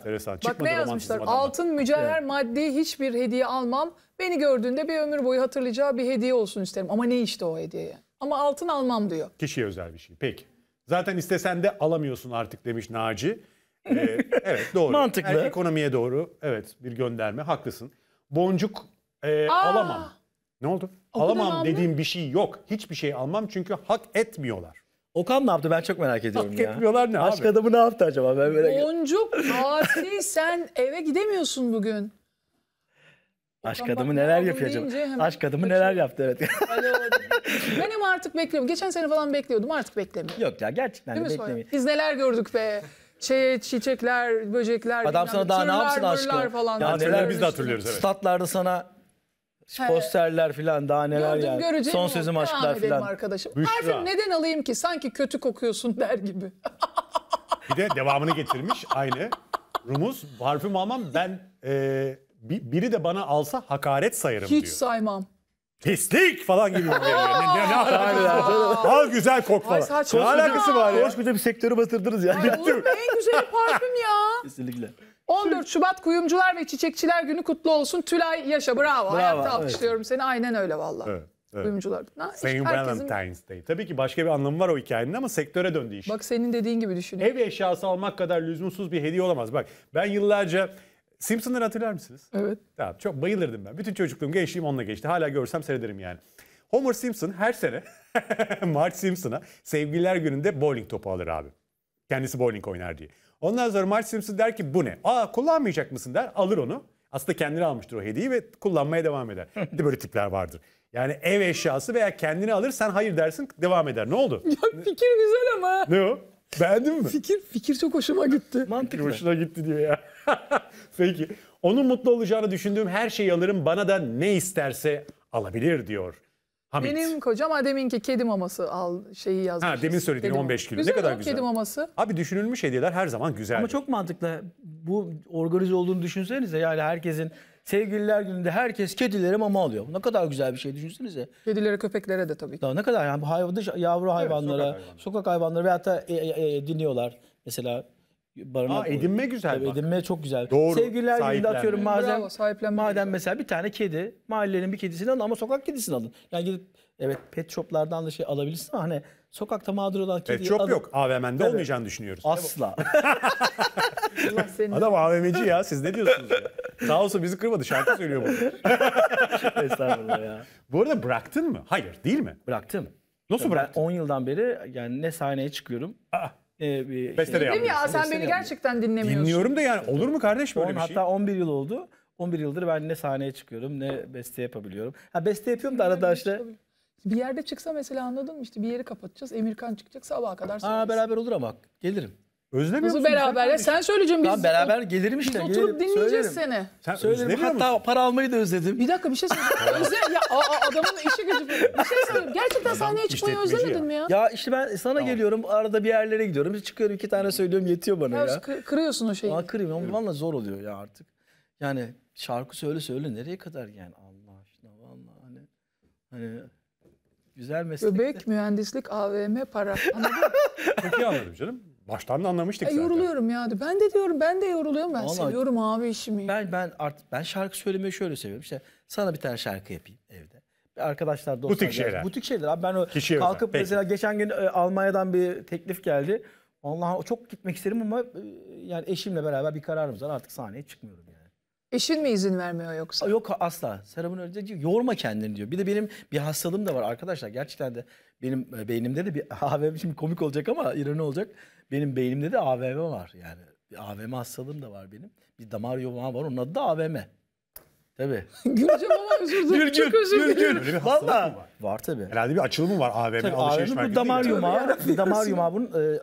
Enteresan. Bak Çıkmadı ne yazmışlar? Altın, mücevher, maddi hiçbir hediye almam. Beni gördüğünde bir ömür boyu hatırlayacağı bir hediye olsun isterim. Ama ne işte o hediye Ama altın almam diyor. Kişiye özel bir şey. Peki. Zaten istesen de alamıyorsun artık demiş Naci. Ee, evet doğru. Mantıklı. Her ekonomiye doğru. Evet bir gönderme. Haklısın. Boncuk e, alamam. Ne oldu? O alamam dediğim bir şey yok. Hiçbir şey almam çünkü hak etmiyorlar. Okan ne yaptı ben çok merak ediyorum Hak ya. etmiyorlar ne Aşk abi? adamı ne yaptı acaba ben merak Boncuk Fatih sen eve gidemiyorsun bugün. Aşk adamı neler yapıyor acaba? Aşk adamı neler yaptı evet. Benim artık bekliyorum. Geçen sene falan bekliyordum artık beklemiyorum. Yok ya gerçekten de Değil Biz neler gördük be. Şey, çiçekler, böcekler. Adam sana daha ne tırlar, yapsın aşkım? Falan. Ya neler biz de hatırlıyoruz evet. Statlarda sana posterler falan daha neler Gördüm yani. göreceğim Son sözüm Devam aşklar edelim falan. arkadaşım. Büşra. neden alayım ki? Sanki kötü kokuyorsun der gibi. Bir de devamını getirmiş aynı. Rumuz parfüm almam ben e, biri de bana alsa hakaret sayarım Hiç diyor. saymam. Pislik falan gibi bir Ne, ne, ne alakası var? Al güzel kok falan. saçma. Ne alakası var ya? Koskoca bir sektörü batırdınız yani. Oğlum en güzel parfüm ya. Kesinlikle. 14 Şubat Kuyumcular ve Çiçekçiler Günü kutlu olsun. Tülay yaşa bravo. bravo Hayatta evet. seni. Aynen öyle valla. Evet. Evet. Kuyumcular. Ha, Sayın işte herkesin... Valentine's Day. Tabii ki başka bir anlamı var o hikayenin ama sektöre döndü iş. Bak senin dediğin gibi düşünüyorum. Ev eşyası almak kadar lüzumsuz bir hediye olamaz. Bak ben yıllarca Simpsonları hatırlar mısınız? Evet. Tamam çok bayılırdım ben. Bütün çocukluğum gençliğim onunla geçti. Hala görsem seyrederim yani. Homer Simpson her sene Marge Simpson'a sevgililer gününde bowling topu alır abi. Kendisi bowling oynar diye. Ondan sonra Marge Simpson der ki bu ne? Aa kullanmayacak mısın der alır onu. Aslında kendini almıştır o hediyeyi ve kullanmaya devam eder. Bir de böyle tipler vardır. Yani ev eşyası veya kendini alır sen hayır dersin devam eder. Ne oldu? Ya fikir güzel ama. Ne o? Beğendin mi? Fikir fikir çok hoşuma gitti. Mantıklı. Fikir hoşuna gitti diyor ya. Peki. Onun mutlu olacağını düşündüğüm her şeyi alırım. Bana da ne isterse alabilir diyor. Hamit. Benim kocam ha, deminki kedi maması al şeyi yazmış. Ha demin söylediğin 15 kilo. Güzel ne kadar güzel. kedi maması. Abi düşünülmüş hediyeler her zaman güzel. Ama çok mantıklı. Bu organize olduğunu düşünsenize. Yani herkesin sevgililer gününde herkes kedilere mama alıyor. Ne kadar güzel bir şey düşünsenize. Kedilere köpeklere de tabii Daha ne kadar yani bu hayv- dış- yavru hayvanlara, sokak, sokak hayvanları. ve hatta e, e, e, dinliyorlar. Mesela barınak. Aa, edinme güzel Tabii bak. Edinme çok güzel. Doğru. Sevgililer gününde atıyorum madem, Bravo, madem mesela bir tane kedi. Mahallenin bir kedisini alın ama sokak kedisini alın. Yani gidip evet pet shoplardan da şey alabilirsin ama hani sokakta mağdur olan kediyi Pet shop alın. yok. AVM'de Tabii. olmayacağını düşünüyoruz. Asla. Adam AVM'ci ya siz ne diyorsunuz Sağ olsun bizi kırmadı şarkı söylüyor bu. Estağfurullah ya. Bu arada bıraktın mı? Hayır değil mi? Bıraktım. Nasıl bıraktın? Ben 10 yıldan beri yani ne sahneye çıkıyorum. Aa e, bir şey. de Değil mi ya sen beni gerçekten dinlemiyorsun. Dinliyorum da yani olur mu kardeş böyle şey? On- bir şey? hatta 11 yıl oldu. 11 yıldır ben ne sahneye çıkıyorum ne beste yapabiliyorum. Ha beste yapıyorum da arada işte Bir yerde çıksa mesela anladın mı işte bir yeri kapatacağız. Emirkan çıkacak sabaha kadar. aa beraber olur ama gelirim. Özlemiyor Bizi musun? beraber. Ya sen söyleyeceğim biz. Tamam beraber gelirim işte. Biz oturup gelirim, dinleyeceğiz söylerim. seni. Sen Söylerim özlemiyor musun? hatta para almayı da özledim. Bir dakika bir şey söyleyeceğim. Özlem ya aa, adamın işi gücü. Bir şey söyleyeyim. Gerçekten sahneye çıkmayı işletmeci özlemedin ya. mi ya? Ya işte ben sana geliyorum arada bir yerlere gidiyorum. Bir Çıkıyorum iki tane söylüyorum yetiyor bana ya. ya. Kırıyorsun o şeyi. Aa, kırayım ama valla zor oluyor ya artık. Yani şarkı söyle söyle nereye kadar yani Allah aşkına valla hani. Hani güzel meslek. Bebek, mühendislik, AVM, para. Anladın mı? Çok iyi anladım canım. Baştan da anlamıştık e, zaten. Yoruluyorum ya. Ben de diyorum ben de yoruluyorum. Ben Vallahi, seviyorum abi işimi. Ben ben artık ben şarkı söylemeyi şöyle seviyorum. İşte sana bir tane şarkı yapayım evde. Arkadaşlar dostlar. Butik şeyler. Butik şeyler abi. Ben o Kişi kalkıp özel. mesela Peki. geçen gün e, Almanya'dan bir teklif geldi. Allah çok gitmek isterim ama e, yani eşimle beraber bir kararımız var. Artık sahneye çıkmıyorum. Eşin mi izin vermiyor yoksa? Yok asla. Serap'ın öyle diyor. Yorma kendini diyor. Bir de benim bir hastalığım da var arkadaşlar. Gerçekten de benim e, beynimde de bir AVM şimdi komik olacak ama ironi olacak. Benim beynimde de AVM var yani. Bir AVM hastalığım da var benim. Bir damar yoğunluğum var. Onun adı da AVM. Tabii. Güleceğim ama özür dilerim. Gül, Çok özür dilerim. Böyle bir hastalık mı Valla. var? Var tabii. Herhalde bir açılımı var AVM Tabii alışveriş AVM bu merkezi. damar değil mi? yumağı, damar yumağı bunun e, e,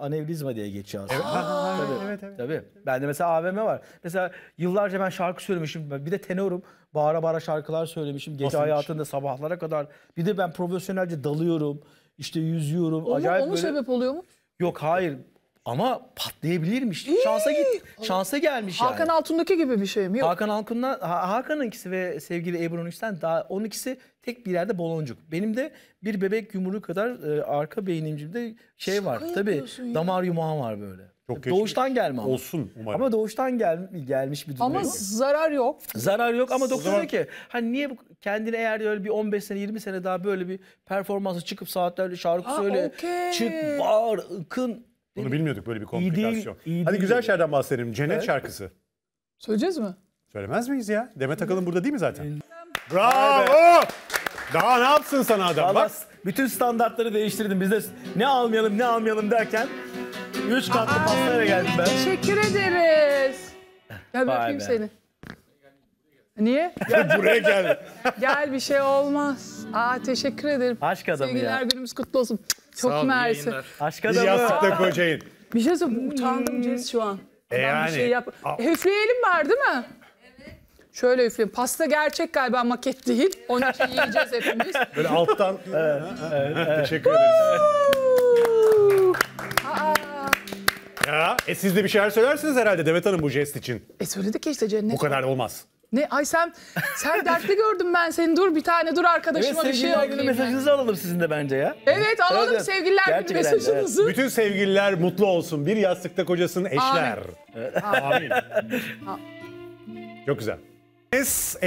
anevrizma diye geçiyor aslında. Ha, tabii. evet, evet. Tabii. Bende mesela AVM var. Mesela yıllarca ben şarkı söylemişim. Ben Bir de tenorum. Bağıra bağıra şarkılar söylemişim. Gece Nasılmış? hayatında sabahlara kadar. Bir de ben profesyonelce dalıyorum. işte yüzüyorum. O mu, o mu böyle- sebep oluyor mu? Yok hayır. Ama patlayabilirmiş. Şansa git. Şansa gelmiş Hakan yani. Hakan Altun'daki gibi bir şey mi? Yok. Hakan Altun'la Hakan'ın ikisi ve sevgili Ebru Üç'ten daha onun ikisi tek bir yerde baloncuk. Benim de bir bebek yumruğu kadar e, arka beynimcimde şey Şaka var. Tabii ya. damar yumağım var böyle. Çok doğuştan gelme Olsun umarım. Ama doğuştan gel, gelmiş bir durum. Ama yok. zarar yok. Zarar yok ama doktor zaman... diyor ki hani niye kendini eğer öyle bir 15 sene 20 sene daha böyle bir performansı çıkıp saatlerle şarkı söyle. Okay. Çık bağır ıkın bunu mi? bilmiyorduk böyle bir komplikasyon. İyi değil, iyi Hadi değil güzel şeylerden bahsedelim. Cennet evet. şarkısı. Söyleyeceğiz mi? Söylemez miyiz ya? Demet Akalın burada değil mi zaten? Bravo! Daha ne yapsın sana adam? Bak. Bütün standartları değiştirdim. Biz de ne almayalım ne almayalım derken 3 katlı Aa, pastaya geldim ben. Teşekkür ederiz. Gel Vay bakayım seni. Niye? Gel buraya gel. gel bir şey olmaz. Aa teşekkür ederim. Aşk adamı Sevgiler ya. günümüz kutlu olsun. Çok Sağ olun, mersi. yayınlar. Aşk Biz adamı. yastıkta Bir şey söyleyeyim mi? utandım Cez şu an. E Ben bir yani. şey yap. Üfleyelim var değil mi? Şöyle üfleyelim. Pasta gerçek galiba maket değil. Onun için yiyeceğiz hepimiz. Böyle alttan. Teşekkür ederiz. Ya, e siz de bir şeyler söylersiniz herhalde Demet Hanım bu jest için. e söyledik ya işte cennet. Bu kadar olmaz. Ne ay sen sen dertli gördüm ben seni. Dur bir tane dur arkadaşıma evet, bir şey alayım. mesajınızı alalım sizin de bence ya. Evet alalım evet, sevgililer günü mesajınızı. Evet. Bütün sevgililer mutlu olsun. Bir yastıkta kocasının eşler. Amin. Amin. Çok güzel.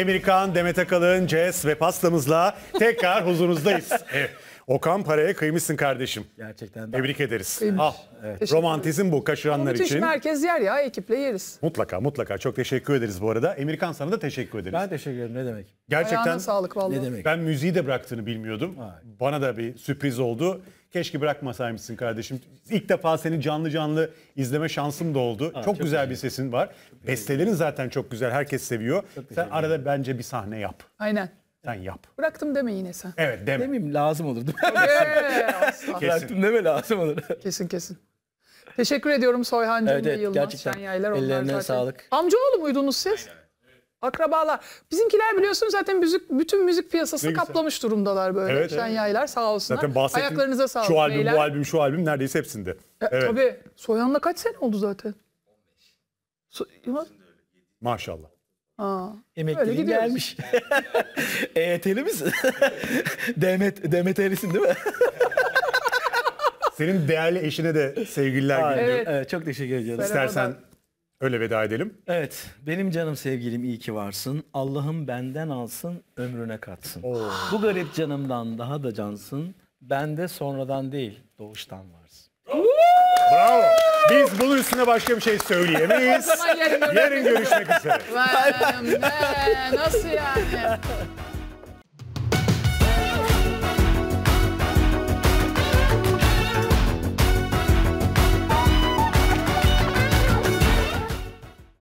Amerikan Demet Akalın, Jazz ve pastamızla tekrar huzurunuzdayız. Evet. Okan Para'ya kıymışsın kardeşim. Gerçekten. Tebrik ederiz. Kıymış. Al. Evet. Romantizm bu kaçıranlar için. merkez yer ya ekiple yeriz. Mutlaka mutlaka çok teşekkür ederiz bu arada. Emirkan sana da teşekkür ederiz. Ben teşekkür ederim ne demek. Gerçekten. Ayağına sağlık vallahi. Ne demek. Ben müziği de bıraktığını bilmiyordum. Hayır. Bana da bir sürpriz oldu. Keşke bırakmasaymışsın kardeşim. İlk defa seni canlı canlı izleme şansım da oldu. Ha, çok, çok güzel, bir sesin var. Bestelerin zaten çok güzel. Herkes seviyor. Çok Sen arada bence bir sahne yap. Aynen. Sen yap. Bıraktım deme yine sen. Evet deme. Demeyeyim lazım olur. Kesin. Bıraktım deme lazım olur. Kesin kesin. Teşekkür ediyorum Soyhancığım evet, evet, Yılmaz gerçekten. Şenyaylar. Ellerine zaten. sağlık. Amcaoğlu muydunuz siz? Akrabalar. Bizimkiler biliyorsunuz zaten müzik, bütün müzik piyasası kaplamış durumdalar böyle. Evet, Şenyaylar evet. sağ olsunlar. Zaten bahsettim. Ayaklarınıza sağlık. Şu albüm, beyler. bu albüm, şu albüm neredeyse hepsinde. E, evet. Tabii. Soyanla kaç sene oldu zaten? So Maşallah. Aa, gelmiş. EYT'li Demet, Demet Erlisin değil mi? Senin değerli eşine de sevgililer Aa, Evet. evet. çok teşekkür ediyorum. İstersen öyle veda edelim. Evet. Benim canım sevgilim iyi ki varsın. Allah'ım benden alsın, ömrüne katsın. Oo. Bu garip canımdan daha da cansın. Bende sonradan değil, doğuştan varsın. Bravo. Biz bunun üstüne başka bir şey söyleyemeyiz. Yarın görüşmek üzere. Vay, vay, Nasıl yani?